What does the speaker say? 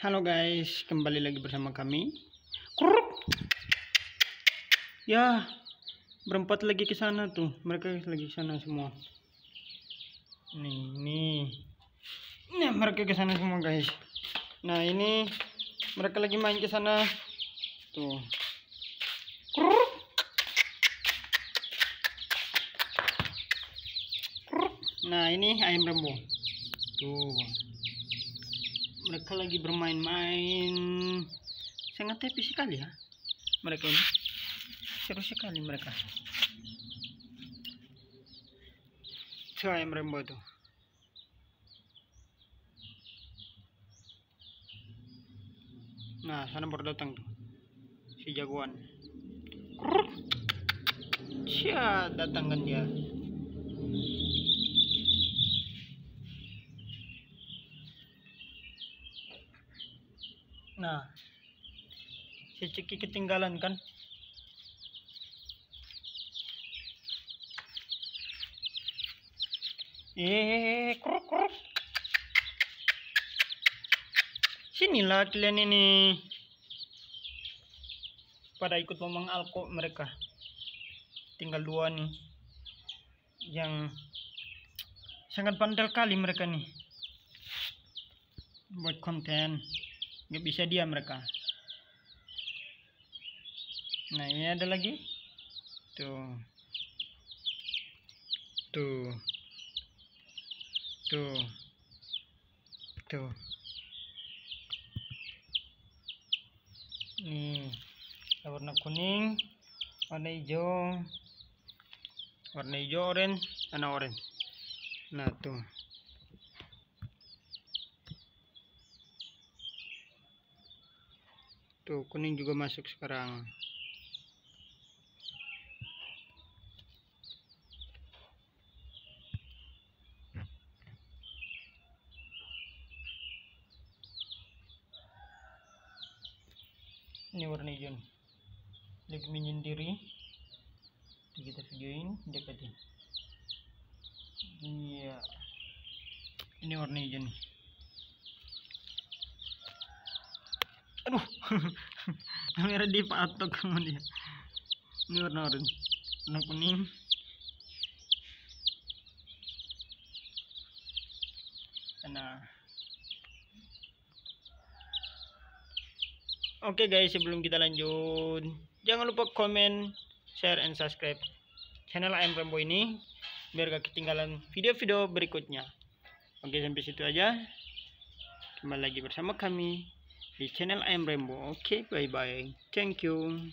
Halo guys, kembali lagi bersama kami. Kurup. Ya, berempat lagi ke sana tuh. Mereka lagi ke sana semua. Nih, ini Nah, mereka ke sana semua guys. Nah, ini mereka lagi main ke sana. Tuh. Kurup. Kurup. Nah, ini ayam rembo. Tuh mereka lagi bermain-main sangat tipis sekali ya mereka ini seru sekali mereka Coba yang rainbow tuh nah sana baru datang tuh si jagoan Cia, datang kan dia Nah, si Ciki ketinggalan kan? Eh, kruk. Sini lah kalian ini pada ikut memang alko mereka. Tinggal dua nih yang sangat bandel kali mereka nih buat konten nggak bisa diam mereka nah ini ada lagi tuh tuh tuh tuh ini warna kuning warna hijau warna hijau orange warna orange nah tuh Tuh, kuning juga masuk sekarang. ini warna hijau lagi menyendiri kita videoin dekatin iya ini warna hijau nih aduh dipatok sama dia ini warna orange kuning Karena. oke okay guys sebelum kita lanjut jangan lupa komen share and subscribe channel AM Rambo ini biar gak ketinggalan video-video berikutnya oke okay, sampai situ aja kembali lagi bersama kami di channel I am Rainbow. Okay, bye bye. Thank you.